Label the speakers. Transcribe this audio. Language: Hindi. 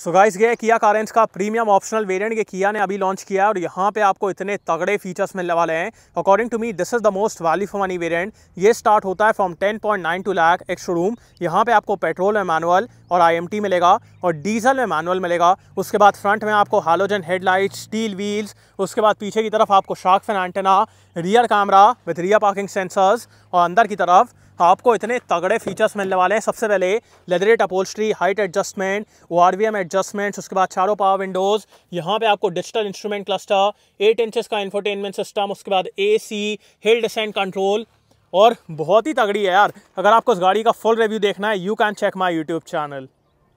Speaker 1: सो गाइस ये किया कारेंस का प्रीमियम ऑप्शनल वेरिएंट ये किया ने अभी लॉन्च किया है और यहाँ पे आपको इतने तगड़े फीचर्स मिलने वाले हैं according to me this is the most value for money variant ये स्टार्ट होता है फ्रॉम 10.92 लैक एक्स शोरूम यहाँ पे आपको पेट्रोल में मैनुअल और आई मिलेगा और डीजल में मैनुअल मिलेगा उसके बाद फ्रंट में आपको हालोजन हेडलाइट स्टील व्हील्स उसके बाद पीछे की तरफ आपको shark fin antenna rear camera with rear parking sensors और अंदर की तरफ आपको इतने तगड़े फीचर्स मिलने वाले हैं सबसे पहले leatherette upholstery height adjustment O R adjustments उसके बाद चारों पावर विंडोज़ यहाँ पे आपको digital instrument cluster eight inches का इंफोटेनमेंट सिस्टम उसके बाद सी हिल डिसेंट कंट्रोल और बहुत ही तगड़ी है यार अगर आपको उस गाड़ी का फुल रिव्यू देखना है you can check my YouTube channel